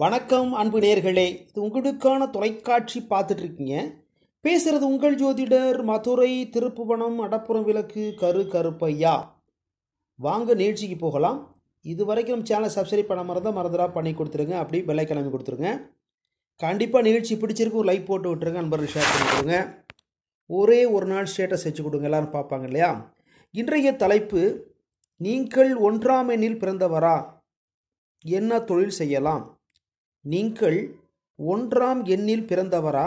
வணக்கம் அன்பு நேர்களே இது உங்களுக்கான தொலைக்காட்சி பார்த்துட்டு இருக்கீங்க பேசுகிறது உங்கள் ஜோதிடர் மதுரை திருப்புவனம் அடப்புறம் விளக்கு கரு கருப்பையா வாங்க நிகழ்ச்சிக்கு போகலாம் இது வரைக்கும் நம்ம சேனலை சப்ஸ்கிரைப் பண்ண மறந்தால் மறந்துடா பண்ணி கொடுத்துருங்க அப்படி வெள்ளை கிழமை கொடுத்துருங்க கண்டிப்பாக நிகழ்ச்சி பிடிச்சிருக்கு ஒரு லைக் போட்டு விட்டுருங்க நண்பர்கள் ஷேர் பண்ணி கொடுங்க ஒரே ஒரு நாள் ஸ்டேட்டஸ் வச்சு கொடுங்க எல்லோரும் பார்ப்பாங்க இல்லையா இன்றைய தலைப்பு நீங்கள் ஒன்றாம் எண்ணில் பிறந்தவரா என்ன தொழில் செய்யலாம் நீங்கள் ஒன்றாம் எண்ணில் பிறந்தவரா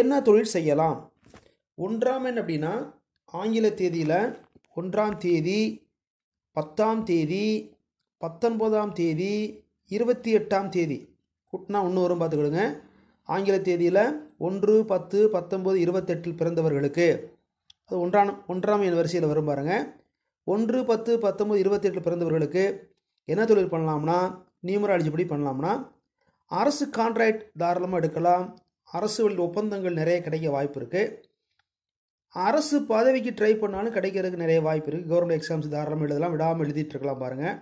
என்ன தொழில் செய்யலாம் ஒன்றாம் எண் அப்படின்னா ஆங்கில தேதியில் ஒன்றாம் தேதி பத்தாம் தேதி பத்தொன்பதாம் தேதி இருபத்தி எட்டாம் தேதி கூட்டினா ஒன்று வரும் பார்த்துக்கிடுங்க ஆங்கில தேதியில் ஒன்று பத்து பத்தொம்பது இருபத்தெட்டில் பிறந்தவர்களுக்கு அது ஒன்றாம் ஒன்றாம் எண் வரிசையில் வரும் பாருங்கள் ஒன்று பத்து பத்தொம்பது இருபத்தெட்டில் பிறந்தவர்களுக்கு என்ன தொழில் பண்ணலாம்னா நியூமராலஜிப்படி பண்ணலாம்னா அரசு கான்ட்ராக்ட் தாராளமாக எடுக்கலாம் அரசு வழி ஒப்பந்தங்கள் நிறைய கிடைக்க வாய்ப்பு இருக்குது அரசு பதவிக்கு ட்ரை பண்ணாலும் கிடைக்கிறதுக்கு நிறைய வாய்ப்பு இருக்குது கவர்மெண்ட் எக்ஸாம்ஸ் தாராளமாக எழுதலாம் விடாமல் எழுதிட்டு இருக்கலாம் பாருங்கள்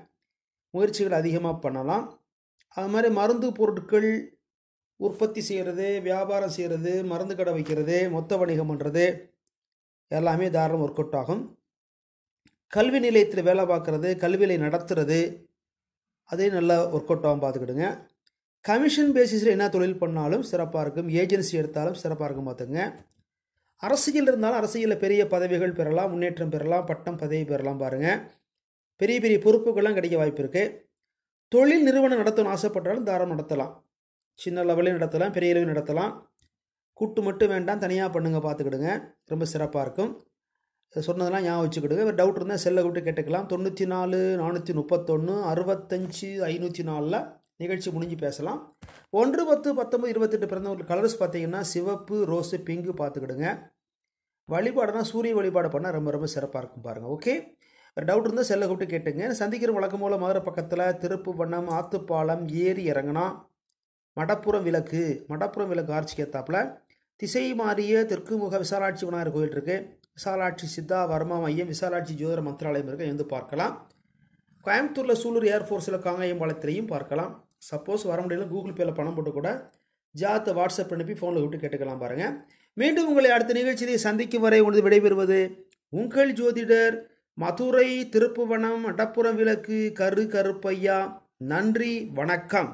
முயற்சிகள் அதிகமாக பண்ணலாம் அது மாதிரி மருந்து பொருட்கள் உற்பத்தி செய்கிறது வியாபாரம் செய்கிறது மருந்து கடை வைக்கிறது மொத்த வணிகம் பண்ணுறது எல்லாமே தாராளம் ஒர்க் அவுட் ஆகும் கல்வி நிலையத்தில் வேலை பார்க்குறது கல்வியிலை நடத்துகிறது அதே நல்லா ஒர்க் அவுட் ஆகும் பார்த்துக்கிடுங்க கமிஷன் பேசிஸில் என்ன தொழில் பண்ணாலும் சிறப்பாக இருக்கும் ஏஜென்சி எடுத்தாலும் சிறப்பாக இருக்கும் பார்த்துங்க அரசியல் இருந்தாலும் அரசியலில் பெரிய பதவிகள் பெறலாம் முன்னேற்றம் பெறலாம் பட்டம் பதவி பெறலாம் பாருங்கள் பெரிய பெரிய பொறுப்புகள்லாம் கிடைக்க வாய்ப்பு இருக்குது தொழில் நிறுவனம் நடத்தணும்னு ஆசைப்பட்டாலும் தாராளம் நடத்தலாம் சின்ன லெவலையும் நடத்தலாம் பெரிய அளவில் நடத்தலாம் கூட்டு மட்டும் வேண்டாம் தனியாக பண்ணுங்கள் பார்த்துக்கிடுங்க ரொம்ப சிறப்பாக இருக்கும் சொன்னதெல்லாம் ஞாபகம் வச்சுக்கிடுங்க வேறு டவுட் இருந்தால் செல்லை கூப்பிட்டு கேட்டுக்கலாம் தொண்ணூற்றி நாலு நானூற்றி முப்பத்தொன்று அறுபத்தஞ்சு ஐநூற்றி நாலில் நிகழ்ச்சி முடிஞ்சு பேசலாம் ஒன்று பத்து பத்தொம்பது இருபத்தெட்டு பிறந்தவங்க கலர்ஸ் பார்த்தீங்கன்னா சிவப்பு ரோஸு பிங்கு பார்த்துக்கிடுங்க வழிபாடுனா சூரிய வழிபாடு பண்ணால் ரொம்ப ரொம்ப சிறப்பாக இருக்கும் பாருங்கள் ஓகே டவுட் இருந்தால் செல்லை கூப்பிட்டு கேட்டுங்க சந்திக்கிற வழக்கம் போல் மதுரை பக்கத்தில் திருப்பு வண்ணம் ஆத்துப்பாலம் ஏரி இறங்கினா மடப்புறம் விளக்கு மடப்புறம் விளக்கு ஆர்ச்சிக்கு ஏற்றாப்பில் திசை மாறிய தெற்கு முக விசாலாட்சி விநாயகர் கோயில் இருக்குது விசாலாட்சி சித்தா வர்மா மையம் விசாலாட்சி ஜோதிர மந்திராலயம் இருக்குது வந்து பார்க்கலாம் கோயம்புத்தூரில் சூலூர் ஏர்ஃபோர்ஸில் காங்காயம் பார்க்கலாம் சப்போஸ் வர முடியல கூகுள் பேல பணம் போட்டு கூட ஜாத்தை வாட்ஸ்அப் அனுப்பி ஃபோனில் விட்டு கேட்டுக்கலாம் பாருங்கள் மீண்டும் உங்களை அடுத்த நிகழ்ச்சியை சந்திக்கும் வரை உனது விடைபெறுவது உங்கள் ஜோதிடர் மதுரை திருப்புவனம் அடப்புறம் விளக்கு கரு கருப்பையா நன்றி வணக்கம்